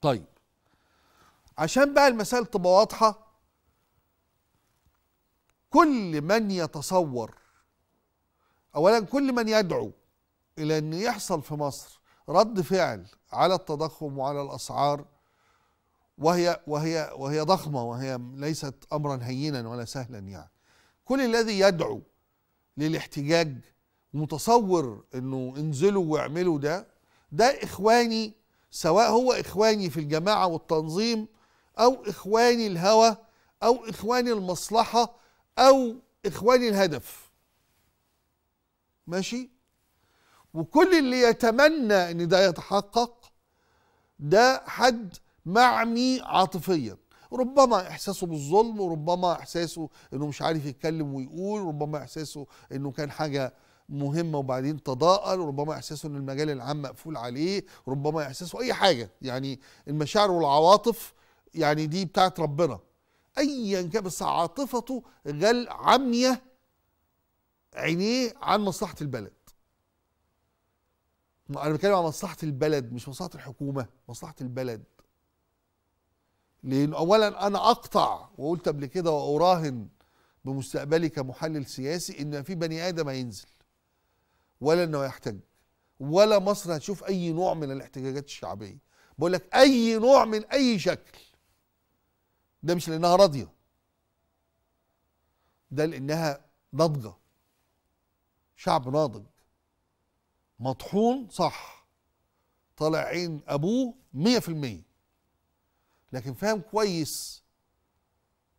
طيب عشان بقى المسائل تبقى واضحه كل من يتصور اولا كل من يدعو الى ان يحصل في مصر رد فعل على التضخم وعلى الاسعار وهي وهي وهي ضخمه وهي ليست امرا هينا ولا سهلا يعني كل الذي يدعو للاحتجاج ومتصور انه انزلوا واعملوا ده ده اخواني سواء هو إخواني في الجماعة والتنظيم أو إخواني الهوى أو إخواني المصلحة أو إخواني الهدف ماشي وكل اللي يتمنى ان ده يتحقق ده حد معمي عاطفيا ربما احساسه بالظلم وربما احساسه انه مش عارف يتكلم ويقول ربما احساسه انه كان حاجه مهمه وبعدين تضاءل وربما احساسه ان المجال العام مقفول عليه ربما احساسه اي حاجه يعني المشاعر والعواطف يعني دي بتاعت ربنا ايا كان بس عاطفته غل عمية عينيه عن مصلحه البلد انا بتكلم عن مصلحه البلد مش مصلحه الحكومه مصلحه البلد لان اولا انا اقطع وقلت قبل كده واراهن بمستقبلي كمحلل سياسي ان في بني ادم هينزل ولا انه يحتج ولا مصر هتشوف اي نوع من الاحتجاجات الشعبيه بقول لك اي نوع من اي شكل ده مش لانها راضيه ده لانها ناضجه شعب ناضج مطحون صح طالع عين ابوه مية في المية لكن فاهم كويس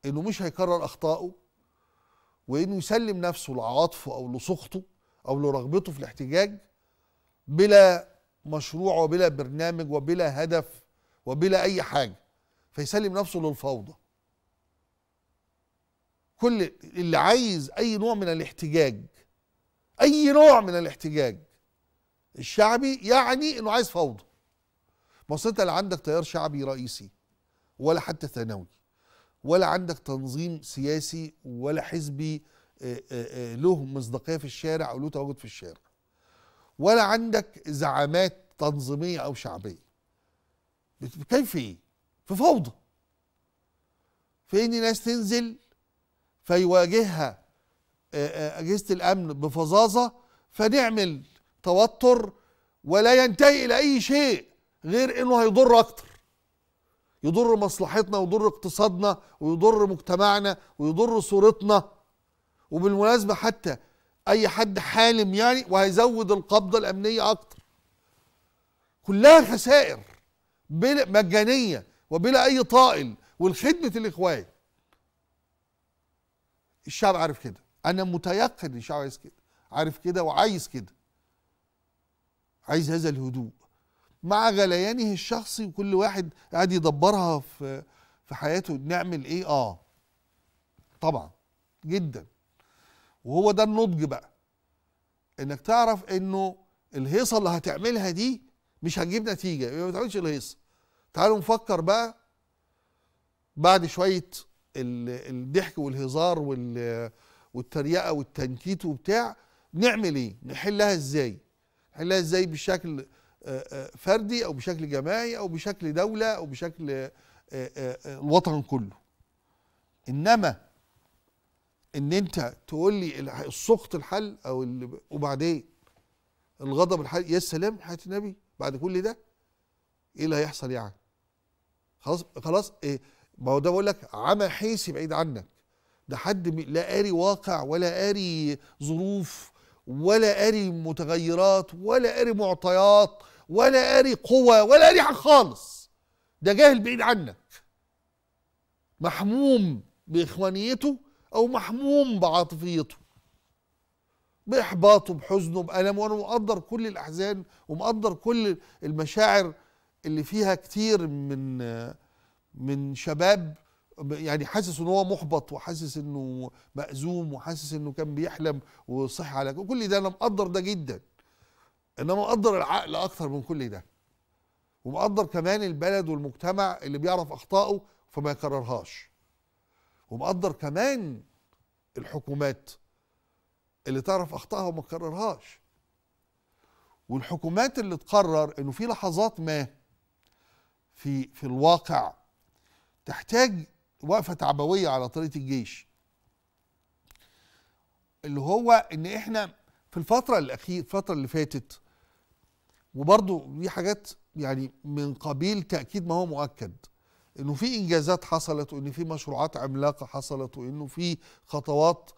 انه مش هيكرر اخطائه وانه يسلم نفسه لعاطفه او لسخطه أو لرغبته في الاحتجاج بلا مشروع وبلا برنامج وبلا هدف وبلا أي حاجة فيسلم نفسه للفوضى كل اللي عايز أي نوع من الاحتجاج أي نوع من الاحتجاج الشعبي يعني إنه عايز فوضى ما أنت لا عندك تيار شعبي رئيسي ولا حتى ثانوي ولا عندك تنظيم سياسي ولا حزبي آه، آه، آه، له مصداقيه في الشارع او له تواجد في الشارع ولا عندك زعامات تنظيميه او شعبيه كيف ايه في فوضى في ان ناس تنزل فيواجهها اجهزه الامن بفظاظه فنعمل توتر ولا ينتهي الى اي شيء غير انه هيضر اكتر يضر مصلحتنا ويضر اقتصادنا ويضر مجتمعنا ويضر صورتنا وبالمناسبه حتى اي حد حالم يعني وهيزود القبضه الامنيه اكتر كلها خسائر بلا مجانيه وبلا اي طائل والخدمه الاخوان الشعب عارف كده انا متيقن الشعب عايز كده عارف كده وعايز كده عايز هذا الهدوء مع غليانه الشخصي وكل واحد قاعد يدبرها في في حياته نعمل ايه اه طبعا جدا وهو ده النضج بقى انك تعرف انه الهيصه اللي هتعملها دي مش هتجيب نتيجه ما تعملش الهيصه تعالوا نفكر بقى بعد شويه الضحك والهزار والتريقه والتنكيت وبتاع نعمل ايه نحلها ازاي نحلها ازاي بشكل فردي او بشكل جماعي او بشكل دوله او بشكل الوطن كله انما ان انت تقول لي السخط الحل او وبعدين الغضب الحل يا سلام حياه النبي بعد كل ده ايه اللي هيحصل يعني خلاص خلاص إيه ما هو ده بقول لك عمى حيسي بعيد عنك ده حد لا قاري واقع ولا قاري ظروف ولا قاري متغيرات ولا قاري معطيات ولا قاري قوة ولا قاري حاجة خالص ده جاهل بعيد عنك محموم بإخوانيته او محموم بعاطفيته باحباطه بحزنه بألمه وانا مقدر كل الاحزان ومقدر كل المشاعر اللي فيها كتير من من شباب يعني حاسس ان هو محبط وحاسس انه مأزوم وحاسس انه كان بيحلم وصح على كل ده انا مقدر ده جدا انما مقدر العقل اكتر من كل ده ومقدر كمان البلد والمجتمع اللي بيعرف اخطائه فما يكررهاش وبقدر كمان الحكومات اللي تعرف اخطائها وما تكررهاش والحكومات اللي تقرر انه في لحظات ما في في الواقع تحتاج وقفه تعبويه على طريقه الجيش اللي هو ان احنا في الفتره الاخيره الفتره اللي فاتت وبرضه دي حاجات يعني من قبيل تاكيد ما هو مؤكد انه في انجازات حصلت وان في مشروعات عملاقه حصلت وانه في خطوات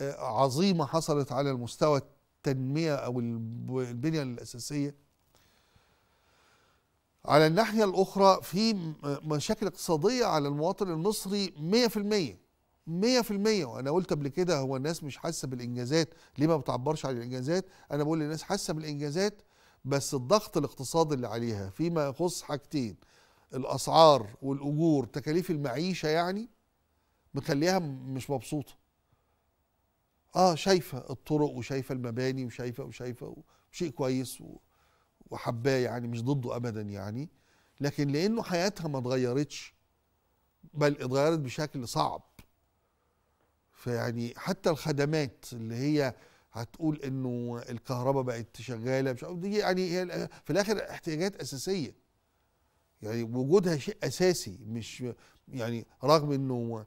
آه، عظيمه حصلت على المستوى التنميه او البنيه الاساسيه على الناحيه الاخرى في مشاكل اقتصاديه على المواطن المصري 100% 100% وانا قلت قبل كده هو الناس مش حاسه بالانجازات ليه ما بتعبرش عن الانجازات انا بقول للناس حاسه بالانجازات بس الضغط الاقتصادي اللي عليها فيما يخص حاجتين الاسعار والاجور تكاليف المعيشه يعني مخليها مش مبسوطه اه شايفه الطرق وشايفه المباني وشايفه وشايفه وشيء كويس وحباه يعني مش ضده ابدا يعني لكن لانه حياتها ما اتغيرتش بل اتغيرت بشكل صعب فيعني حتى الخدمات اللي هي هتقول انه الكهرباء بقت شغاله مش دي يعني هي في الاخر احتياجات اساسيه يعني وجودها شيء اساسي مش يعني رغم انه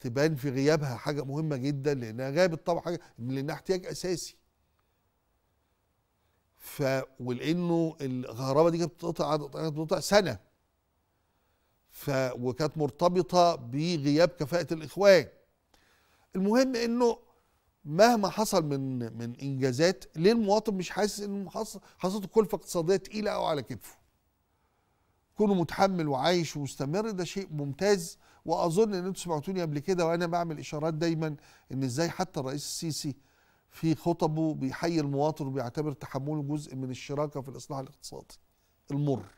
تبان في غيابها حاجه مهمه جدا لانها غابت طبعا حاجه لانها احتياج اساسي ف ولانه الغرابه دي كانت بتقطع بتقطع سنه ف وكانت مرتبطه بغياب كفاءه الاخوان المهم انه مهما حصل من من انجازات ليه المواطن مش حاسس انه حصلت كلفه اقتصاديه تقيله قوي على كتفه كونه متحمل وعايش ومستمر ده شيء ممتاز واظن ان انتم سمعتوني قبل كده وانا بعمل اشارات دايما ان ازاي حتى الرئيس السيسي في خطبه بيحيي المواطن وبيعتبر تحمله جزء من الشراكه في الاصلاح الاقتصادي المر